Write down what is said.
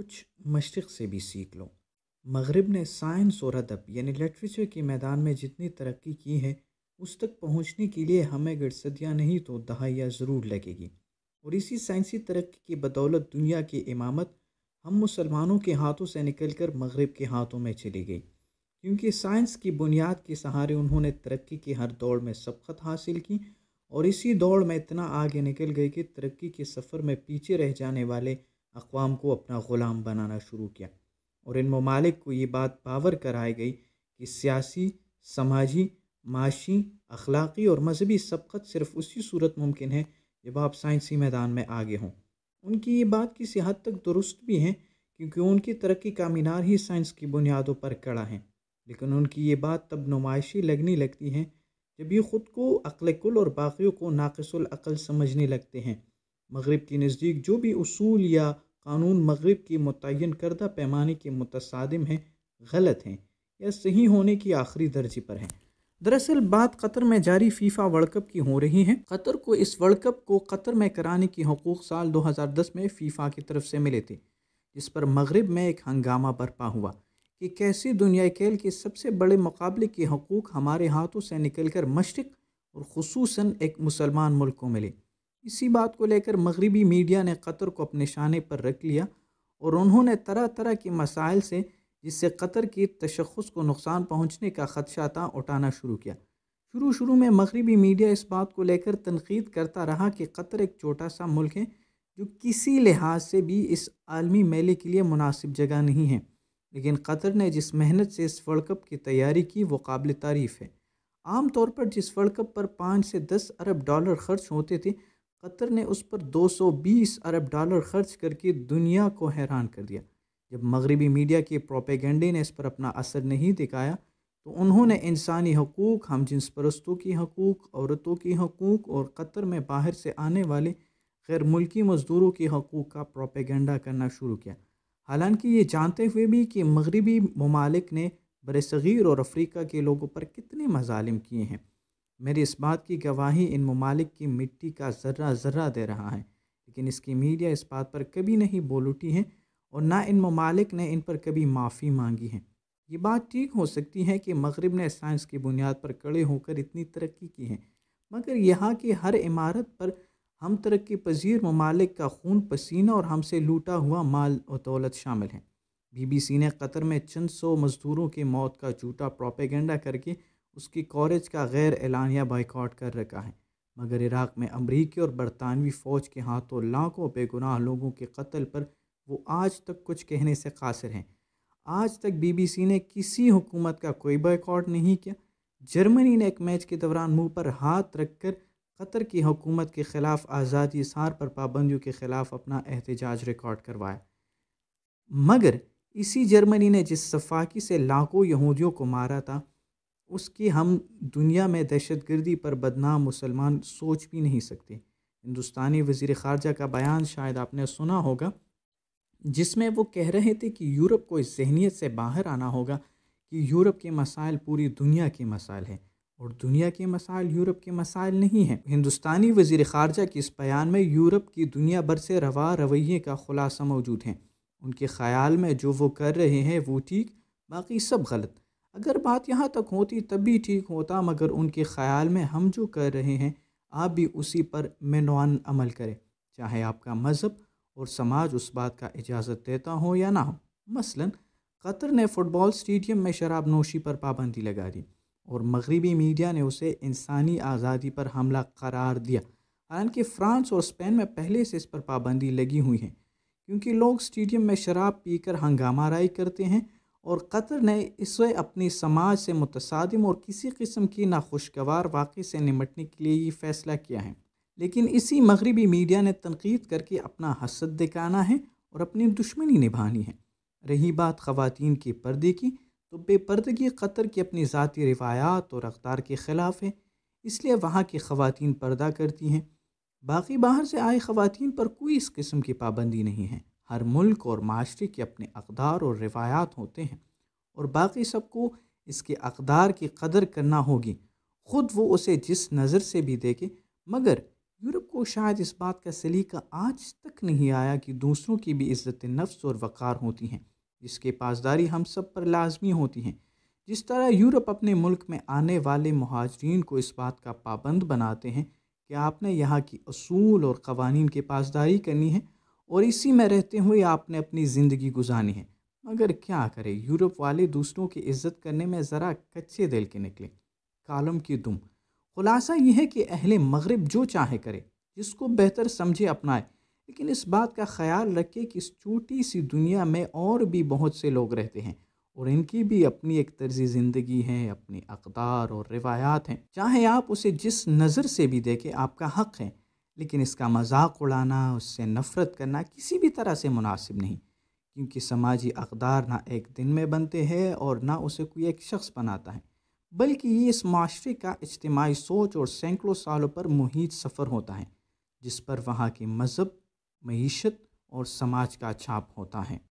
कुछ मशरक़ से भी सीख लो मग़रब ने साइंस और अदब यानी लिटरेचर के मैदान में जितनी तरक्की की है उस तक पहुंचने के लिए हमें अगर सदियाँ नहीं तो दहाइयाँ ज़रूर लगेगी और इसी साइंसी तरक्की की बदौलत दुनिया की इमामत हम मुसलमानों के हाथों से निकलकर मग़रब के हाथों में चली गई क्योंकि साइंस की बुनियाद के सहारे उन्होंने तरक्की की हर दौड़ में सबकत हासिल की और इसी दौड़ में इतना आगे निकल गए कि तरक्की के सफ़र में पीछे रह जाने वाले अकवाम को अपना ग़ुलाम बनाना शुरू किया और इन ममालिक को ये बात पावर कराई गई कि सियासी समाजी माशी अखलाक़ी और मजहबी सबकत सिर्फ उसी सूरत मुमकिन है जब आप साइंसी मैदान में आगे हों उनकी ये बात किसी हद तक दुरुस्त भी है क्योंकि उनकी तरक्की का मीनार ही साइंस की बुनियादों पर कड़ा है लेकिन उनकी ये बात तब नुमाइशी लगने लगती है जब ये ख़ुद को अक्ल कुल और बाकियों को नाकसल समझने लगते हैं मगरब के नज़दीक जो भी असूल या कानून मगरब के मुतन करदा पैमाने के मुतसादम हैं गलत हैं या सही होने की आखिरी दर्जे पर हैं दरअसल बात कतर में जारी फीफा वर्ल्ड कप की हो रही है कतर को इस वर्ल्ड कप को कतर में कराने के हकूक़ साल 2010 में फीफा की तरफ से मिले थे जिस पर मगरब में एक हंगामा बरपा हुआ कि कैसे दुनिया खेल के सबसे बड़े मुकाबले के हकूक़ हमारे हाथों से निकल कर मशरक़ और खसूस एक मुसलमान मुल्क को मिले इसी बात को लेकर मगरबी मीडिया ने कतर को अपने निशाने पर रख लिया और उन्होंने तरह तरह के मसाइल से जिससे कतर की तशखस को नुकसान पहुँचने का ख़दशा था उठाना शुरू किया शुरू शुरू में मगरबी मीडिया इस बात को लेकर तनकीद करता रहा कि कतर एक छोटा सा मुल्क है जो किसी लिहाज से भी इस आलमी मेले के लिए मुनासिब जगह नहीं है लेकिन कतर ने जिस मेहनत से इस वर्ल्ड कप की तैयारी की वो काबिल तारीफ़ है आम तौर पर जिस वर्ल्ड कप पर पाँच से दस अरब डॉलर खर्च होते थे कतर ने उस पर 220 अरब डॉलर खर्च करके दुनिया को हैरान कर दिया जब मगरबी मीडिया के प्रोपेगेंडे ने इस पर अपना असर नहीं दिखाया तो उन्होंने इंसानी हकूक़ हम जिन परस्तों के हकूक़ औरतों के हकूक़ और कतर में बाहर से आने वाले गैर मुल्की मज़दूरों के हकूक़ का प्रोपेगेंडा करना शुरू किया हालांकि ये जानते हुए भी कि मगरबी ममालिक ने बरसग़ीर और अफ्रीका के लोगों पर कितने मजालिम किए हैं मेरी इस बात की गवाही इन ममालिक की मिट्टी का ज़र्रा ज़र्रा दे रहा है लेकिन इसकी मीडिया इस बात पर कभी नहीं बोल उठी है और ना इन ममालिक ने इन पर कभी माफ़ी मांगी है ये बात ठीक हो सकती है कि मगरब ने साइंस की बुनियाद पर कड़े होकर इतनी तरक्की की है मगर यहाँ की हर इमारत पर हम तरक्की पजीर ममालिक का खून पसीना और हमसे लूटा हुआ माल और दौलत शामिल है बीबीसी ने कतर में चंद सौ मज़दूरों की मौत का झूठा प्रोपेगेंडा करके उसकी कॉरेज का गैर एलानिया बाइकआउट कर रखा है मगर इराक़ में अमरीकी और बरतानवी फ़ौज के हाथों लाखों बेगुनाह लोगों के कत्ल पर वो आज तक कुछ कहने से कासिर हैं आज तक बीबीसी ने किसी हुकूमत का कोई बॉयकॉट नहीं किया जर्मनी ने एक मैच के दौरान मुंह पर हाथ रखकर कतर की हुकूमत के ख़िलाफ़ आज़ादी सार पर पाबंदियों के ख़िलाफ़ अपना एहतजाज रिकॉर्ड करवाया मगर इसी जर्मनी ने जिस सफाकी से लाखों यहूदियों को मारा था उसकी हम दुनिया में दहशतगर्दी पर बदनाम मुसलमान सोच भी नहीं सकते हिंदुस्तानी वजीर ख़ारजा का बयान शायद आपने सुना होगा जिसमें वो कह रहे थे कि यूरोप को इस जहनीत से बाहर आना होगा कि यूरोप के मसाइल पूरी दुनिया के मसाइल हैं और दुनिया के मसाइल यूरोप के मसाइल नहीं हैं हिंदुस्तानी वजीर ख़ारजा के इस बयान में यूरोप की दुनिया भर से रवा रवैये का खुलासा मौजूद है उनके ख़्याल में जो वो कर रहे हैं वो ठीक बाकी सब गलत अगर बात यहाँ तक होती तब भी ठीक होता मगर उनके ख्याल में हम जो कर रहे हैं आप भी उसी पर मनवान अमल करें चाहे आपका मज़हब और समाज उस बात का इजाज़त देता हो या ना हो मसलन कतर ने फ़ुटबॉल स्टेडियम में शराब नोशी पर पाबंदी लगा दी और मगरबी मीडिया ने उसे इंसानी आज़ादी पर हमला करार दिया हालांकि फ़्रांस और स्पेन में पहले से इस पर पाबंदी लगी हुई है क्योंकि लोग स्टेडियम में शराब पीकर हंगामा राई करते हैं और कतर ने इसे अपनी समाज से मुतसादम और किसी किस्म की नाखुशगवार वाक़े से निमटने के लिए ये फ़ैसला किया है लेकिन इसी मगरबी मीडिया ने तनकीद करके अपना हसद दिखाना है और अपनी दुश्मनी निभानी है रही बात खुतिन के पर्दे की तो बेपर्दगी कतर की अपनी ज़ाती रिवायात और रफ्तार के ख़िलाफ़ है इसलिए वहाँ की ख़वातीन पर्दा करती हैं बाकी बाहर से आए ख़वान पर कोई इस किस्म की पाबंदी नहीं है हर मुल्क और माशरे के अपने अकदार और रिवायात होते हैं और बाकी सबको इसके अकदार की कदर करना होगी ख़ुद वो उसे जिस नज़र से भी देखे मगर यूरोप को शायद इस बात का सलीका आज तक नहीं आया कि दूसरों की भी इज़्ज़त नफ्स और वक़ार होती हैं जिसके पासदारी हम सब पर लाजमी होती हैं जिस तरह यूरोप अपने मुल्क में आने वाले महाजरीन को इस बात का पाबंद बनाते हैं कि आपने यहाँ की असूल और कवानीन की पासदारी करनी है और इसी में रहते हुए आपने अपनी ज़िंदगी गुजारनी है मगर क्या करें यूरोप वाले दूसरों की इज्जत करने में ज़रा कच्चे दिल के निकले कालम की दुम खुलासा यह है कि अहले मगरब जो चाहे करे जिसको बेहतर समझे अपनाए लेकिन इस बात का ख्याल रखे कि इस छोटी सी दुनिया में और भी बहुत से लोग रहते हैं और इनकी भी अपनी एक तर्जी ज़िंदगी है अपनी अकदार और रिवायात हैं चाहे आप उसे जिस नज़र से भी देखें आपका हक़ है लेकिन इसका मजाक उड़ाना उससे नफ़रत करना किसी भी तरह से मुनासिब नहीं क्योंकि समाजी अकदार ना एक दिन में बनते हैं और ना उसे कोई एक शख्स बनाता है बल्कि ये इस माशरे का इज्तमाही सोच और सैकड़ों सालों पर मुहित सफ़र होता है जिस पर वहाँ की मज़हब मीशत और समाज का छाप होता है